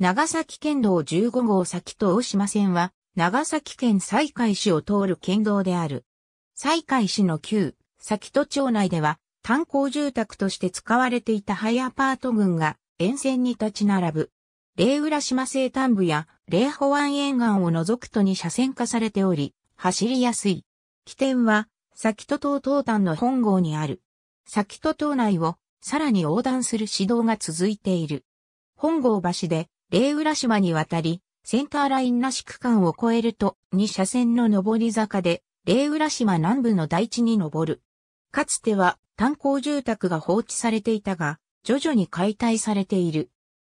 長崎県道15号先と大島線は、長崎県西海市を通る県道である。西海市の旧、先戸町内では、炭鉱住宅として使われていたハイアパート群が沿線に立ち並ぶ。霊浦島西端部や霊保安沿岸を除くとに車線化されており、走りやすい。起点は、先戸島東端の本郷にある。先戸島内をさらに横断する指導が続いている。本郷橋で霊浦島に渡り、センターラインなし区間を越えると、2車線の上り坂で、霊浦島南部の台地に登る。かつては炭鉱住宅が放置されていたが、徐々に解体されている。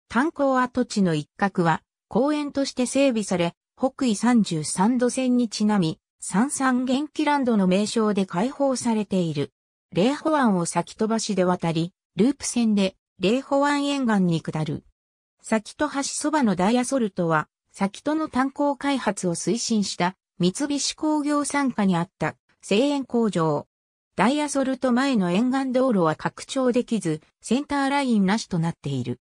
炭鉱跡地の一角は公園として整備され、北緯33度線にちなみ、三三元気ランドの名称で開放されている。霊保湾を先飛ばしで渡り、ループ線で霊保湾沿岸に下る。先と橋そばのダイヤソルトは、先との炭鉱開発を推進した三菱工業参加にあった製塩工場。ダイヤソルト前の沿岸道路は拡張できず、センターラインなしとなっている。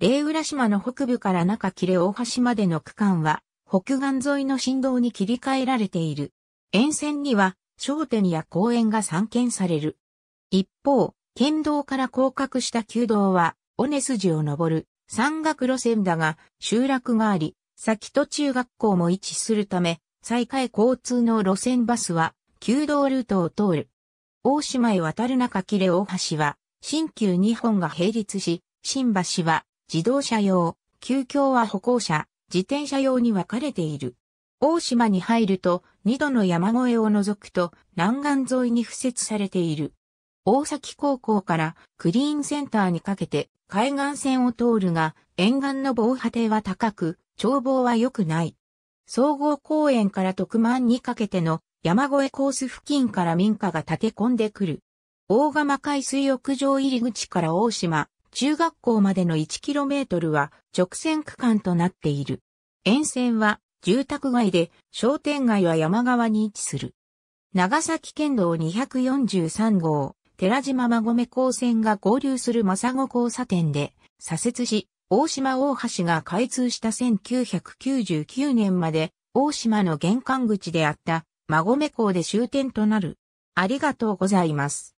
霊浦島の北部から中切れ大橋までの区間は、北岸沿いの振動に切り替えられている。沿線には、商店や公園が散見される。一方、県道から降格した旧道は、尾根筋を登る山岳路線だが、集落があり、先と中学校も位置するため、再開交通の路線バスは、旧道ルートを通る。大島へ渡る中切れ大橋は、新旧日本が並立し、新橋は自動車用、急橋は歩行者、自転車用に分かれている。大島に入ると、二度の山越えを除くと、南岸沿いに敷設されている。大崎高校からクリーンセンターにかけて海岸線を通るが、沿岸の防波堤は高く、眺望は良くない。総合公園から特満にかけての山越えコース付近から民家が立て込んでくる。大釜海水浴場入り口から大島、中学校までの 1km は直線区間となっている。沿線は住宅街で商店街は山側に位置する。長崎県道243号、寺島馬込港線が合流する正子交差点で左折し、大島大橋が開通した1999年まで大島の玄関口であった馬込港で終点となる。ありがとうございます。